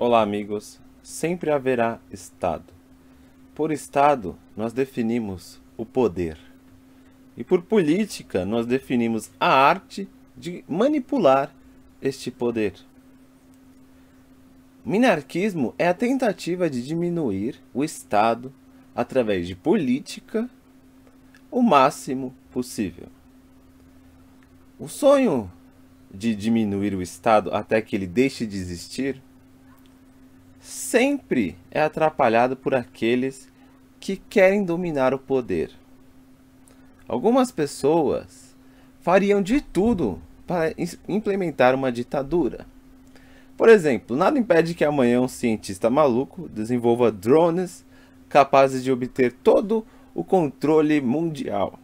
Olá, amigos. Sempre haverá Estado. Por Estado, nós definimos o poder. E por política, nós definimos a arte de manipular este poder. Minarquismo é a tentativa de diminuir o Estado através de política o máximo possível. O sonho de diminuir o Estado até que ele deixe de existir sempre é atrapalhado por aqueles que querem dominar o poder. Algumas pessoas fariam de tudo para implementar uma ditadura. Por exemplo, nada impede que amanhã um cientista maluco desenvolva drones capazes de obter todo o controle mundial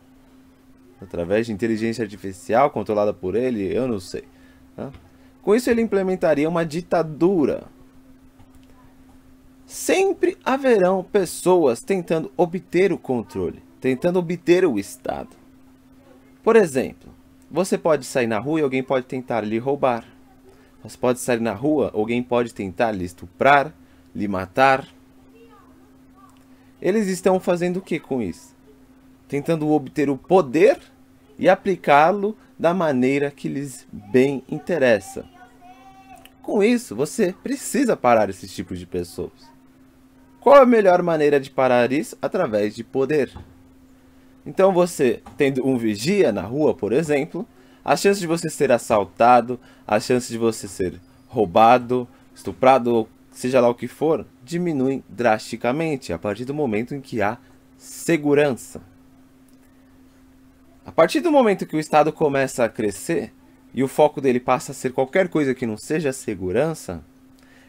através de inteligência artificial controlada por ele, eu não sei. Né? Com isso, ele implementaria uma ditadura sempre haverão pessoas tentando obter o controle, tentando obter o Estado. Por exemplo, você pode sair na rua e alguém pode tentar lhe roubar. Você pode sair na rua, alguém pode tentar lhe estuprar, lhe matar. Eles estão fazendo o que com isso? Tentando obter o poder e aplicá-lo da maneira que lhes bem interessa. Com isso, você precisa parar esses tipos de pessoas. Qual a melhor maneira de parar isso? Através de poder. Então você, tendo um vigia na rua, por exemplo, a chance de você ser assaltado, a chance de você ser roubado, estuprado, seja lá o que for, diminui drasticamente a partir do momento em que há segurança. A partir do momento que o Estado começa a crescer e o foco dele passa a ser qualquer coisa que não seja segurança,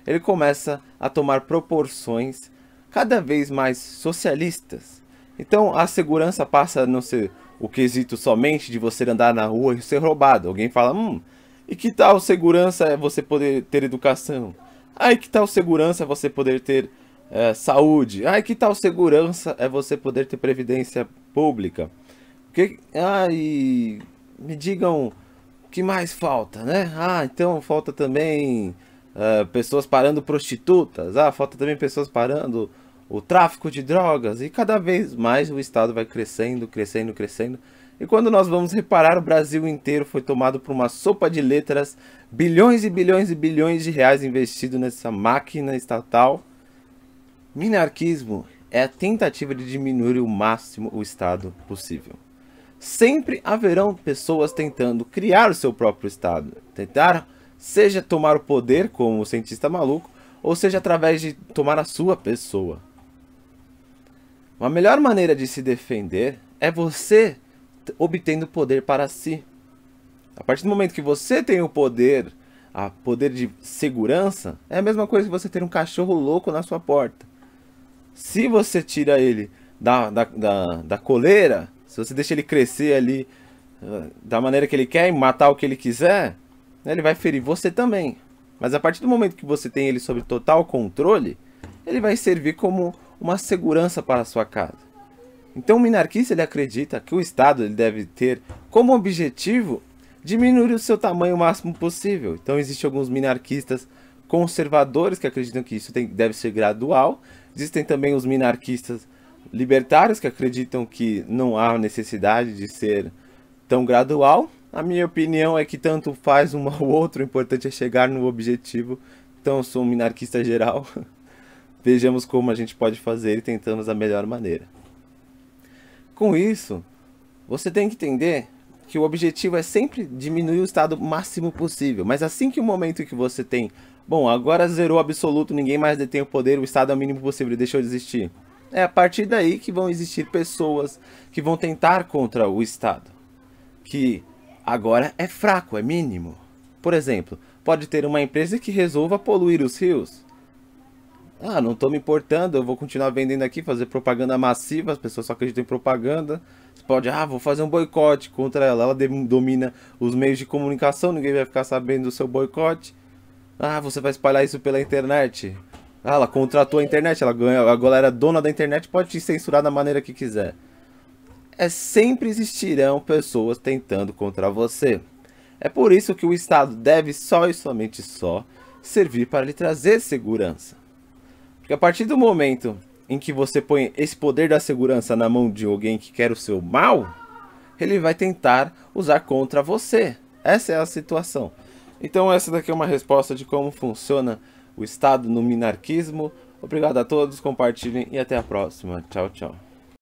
ele começa a tomar proporções cada vez mais socialistas. Então a segurança passa a não ser o quesito somente de você andar na rua e ser roubado. Alguém fala, hum, e que tal segurança é você poder ter educação? Ai, que tal segurança é você poder ter é, saúde? Ai, que tal segurança é você poder ter previdência pública? Que, ai, me digam o que mais falta, né? Ah, então falta também eh, pessoas parando prostitutas. Ah, falta também pessoas parando o tráfico de drogas, e cada vez mais o Estado vai crescendo, crescendo, crescendo. E quando nós vamos reparar, o Brasil inteiro foi tomado por uma sopa de letras, bilhões e bilhões e bilhões de reais investidos nessa máquina estatal. Minarquismo é a tentativa de diminuir o máximo o Estado possível. Sempre haverão pessoas tentando criar o seu próprio Estado, tentar seja tomar o poder como o cientista maluco, ou seja através de tomar a sua pessoa. Uma melhor maneira de se defender é você obtendo poder para si. A partir do momento que você tem o poder, a poder de segurança, é a mesma coisa que você ter um cachorro louco na sua porta. Se você tira ele da, da, da, da coleira, se você deixa ele crescer ali ah, da maneira que ele quer e matar o que ele quiser, né, ele vai ferir você também. Mas a partir do momento que você tem ele sob total controle, ele vai servir como uma segurança para sua casa. Então o minarquista ele acredita que o Estado ele deve ter como objetivo diminuir o seu tamanho o máximo possível. Então existem alguns minarquistas conservadores que acreditam que isso tem, deve ser gradual. Existem também os minarquistas libertários que acreditam que não há necessidade de ser tão gradual. A minha opinião é que tanto faz um ou outro, o importante é chegar no objetivo. Então eu sou um minarquista geral. Vejamos como a gente pode fazer e tentamos a melhor maneira. Com isso, você tem que entender que o objetivo é sempre diminuir o estado máximo possível, mas assim que o momento que você tem, bom, agora zerou absoluto, ninguém mais detém o poder, o estado é o mínimo possível, e deixou de existir. É a partir daí que vão existir pessoas que vão tentar contra o estado, que agora é fraco, é mínimo. Por exemplo, pode ter uma empresa que resolva poluir os rios, ah, não tô me importando, eu vou continuar vendendo aqui, fazer propaganda massiva, as pessoas só acreditam em propaganda. Você pode, ah, vou fazer um boicote contra ela. Ela domina os meios de comunicação, ninguém vai ficar sabendo do seu boicote. Ah, você vai espalhar isso pela internet. Ah, ela contratou a internet, ela ganha, a galera dona da internet pode te censurar da maneira que quiser. É sempre existirão pessoas tentando contra você. É por isso que o Estado deve só e somente só servir para lhe trazer segurança. Porque a partir do momento em que você põe esse poder da segurança na mão de alguém que quer o seu mal, ele vai tentar usar contra você. Essa é a situação. Então essa daqui é uma resposta de como funciona o Estado no minarquismo. Obrigado a todos, compartilhem e até a próxima. Tchau, tchau.